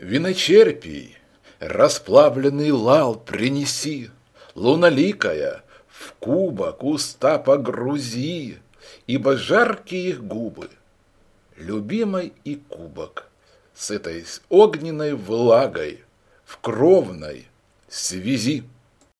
Виночерпий, расплавленный лал принеси, Луналикая, в кубок уста погрузи, Ибо жаркие их губы, любимой и кубок, С этой огненной влагой в кровной связи.